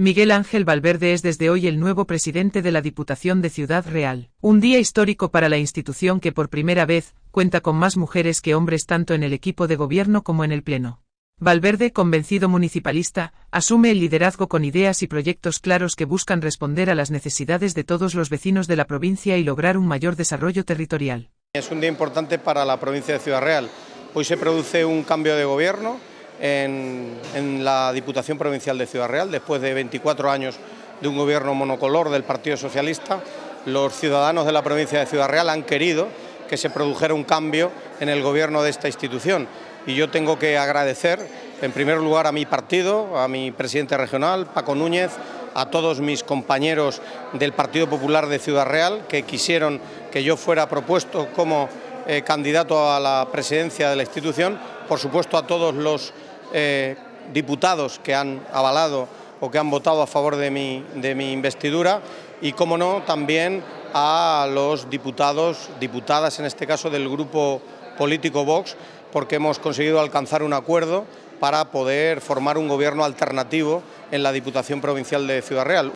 Miguel Ángel Valverde es desde hoy el nuevo presidente de la Diputación de Ciudad Real. Un día histórico para la institución que por primera vez cuenta con más mujeres que hombres tanto en el equipo de gobierno como en el Pleno. Valverde, convencido municipalista, asume el liderazgo con ideas y proyectos claros que buscan responder a las necesidades de todos los vecinos de la provincia y lograr un mayor desarrollo territorial. Es un día importante para la provincia de Ciudad Real. Hoy se produce un cambio de gobierno en, la Diputación Provincial de Ciudad Real, después de 24 años de un gobierno monocolor del Partido Socialista, los ciudadanos de la provincia de Ciudad Real han querido que se produjera un cambio en el gobierno de esta institución. Y yo tengo que agradecer, en primer lugar, a mi partido, a mi presidente regional, Paco Núñez, a todos mis compañeros del Partido Popular de Ciudad Real, que quisieron que yo fuera propuesto como eh, candidato a la presidencia de la institución, por supuesto a todos los eh, diputados que han avalado o que han votado a favor de mi, de mi investidura y, como no, también a los diputados, diputadas en este caso del grupo político Vox, porque hemos conseguido alcanzar un acuerdo para poder formar un gobierno alternativo en la Diputación Provincial de Ciudad Real.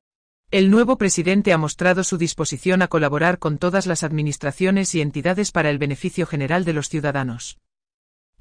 El nuevo presidente ha mostrado su disposición a colaborar con todas las administraciones y entidades para el beneficio general de los ciudadanos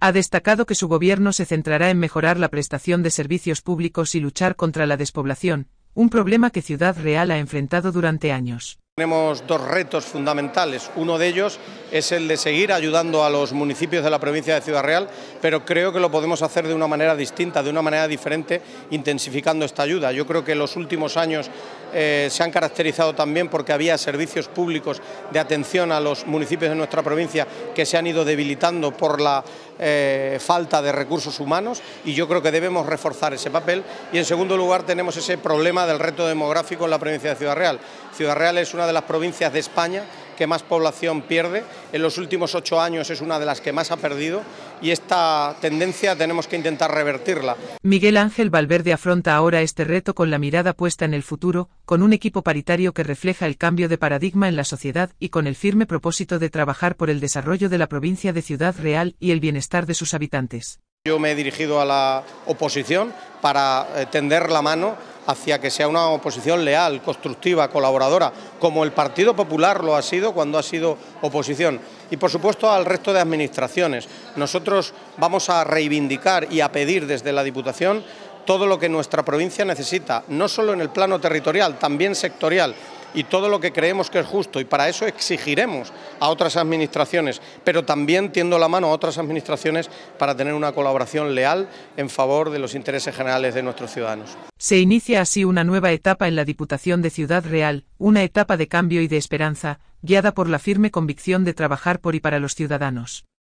ha destacado que su gobierno se centrará en mejorar la prestación de servicios públicos y luchar contra la despoblación, un problema que Ciudad Real ha enfrentado durante años. Tenemos dos retos fundamentales. Uno de ellos es el de seguir ayudando a los municipios de la provincia de Ciudad Real, pero creo que lo podemos hacer de una manera distinta, de una manera diferente, intensificando esta ayuda. Yo creo que los últimos años eh, se han caracterizado también porque había servicios públicos de atención a los municipios de nuestra provincia que se han ido debilitando por la eh, falta de recursos humanos y yo creo que debemos reforzar ese papel. Y en segundo lugar tenemos ese problema del reto demográfico en la provincia de Ciudad Real. Ciudad Real es una de de las provincias de España que más población pierde. En los últimos ocho años es una de las que más ha perdido y esta tendencia tenemos que intentar revertirla. Miguel Ángel Valverde afronta ahora este reto con la mirada puesta en el futuro, con un equipo paritario que refleja el cambio de paradigma en la sociedad y con el firme propósito de trabajar por el desarrollo de la provincia de Ciudad Real y el bienestar de sus habitantes. Yo me he dirigido a la oposición para eh, tender la mano hacia que sea una oposición leal, constructiva, colaboradora, como el Partido Popular lo ha sido cuando ha sido oposición. Y por supuesto al resto de administraciones. Nosotros vamos a reivindicar y a pedir desde la Diputación todo lo que nuestra provincia necesita, no solo en el plano territorial, también sectorial y todo lo que creemos que es justo y para eso exigiremos a otras administraciones, pero también tiendo la mano a otras administraciones para tener una colaboración leal en favor de los intereses generales de nuestros ciudadanos. Se inicia así una nueva etapa en la Diputación de Ciudad Real, una etapa de cambio y de esperanza, guiada por la firme convicción de trabajar por y para los ciudadanos.